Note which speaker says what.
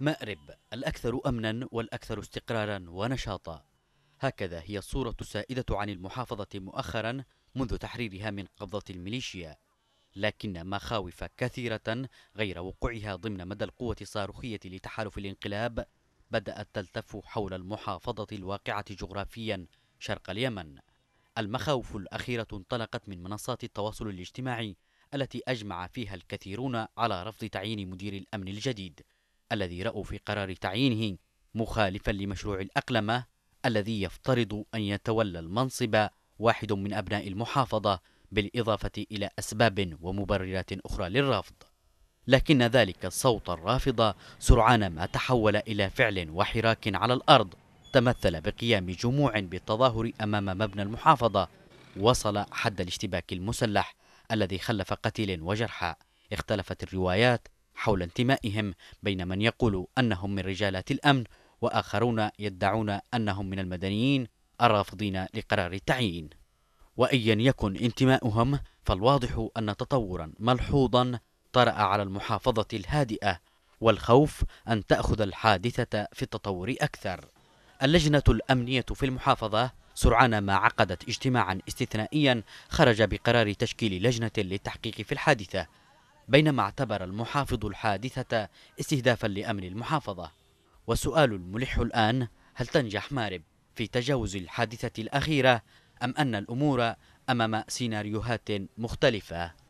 Speaker 1: مأرب الأكثر أمنا والأكثر استقرارا ونشاطا هكذا هي الصورة السائدة عن المحافظة مؤخرا منذ تحريرها من قبضة الميليشيا لكن مخاوف كثيرة غير وقوعها ضمن مدى القوة الصاروخية لتحالف الانقلاب بدأت تلتف حول المحافظة الواقعة جغرافيا شرق اليمن المخاوف الأخيرة انطلقت من منصات التواصل الاجتماعي التي أجمع فيها الكثيرون على رفض تعيين مدير الأمن الجديد الذي رأوا في قرار تعيينه مخالفا لمشروع الأقلمة الذي يفترض أن يتولى المنصب واحد من أبناء المحافظة بالإضافة إلى أسباب ومبررات أخرى للرفض لكن ذلك الصوت الرافض سرعان ما تحول إلى فعل وحراك على الأرض تمثل بقيام جموع بالتظاهر أمام مبنى المحافظة وصل حد الاشتباك المسلح الذي خلف قتيل وجرحى اختلفت الروايات حول انتمائهم بين من يقول أنهم من رجالات الأمن وآخرون يدعون أنهم من المدنيين الرافضين لقرار التعيين وأيا يكن انتماؤهم فالواضح أن تطورا ملحوظا طرأ على المحافظة الهادئة والخوف أن تأخذ الحادثة في التطور أكثر اللجنة الأمنية في المحافظة سرعان ما عقدت اجتماعا استثنائيا خرج بقرار تشكيل لجنة للتحقيق في الحادثة بينما اعتبر المحافظ الحادثة استهدافا لأمن المحافظة والسؤال الملح الآن هل تنجح مارب في تجاوز الحادثة الأخيرة أم أن الأمور أمام سيناريوهات مختلفة؟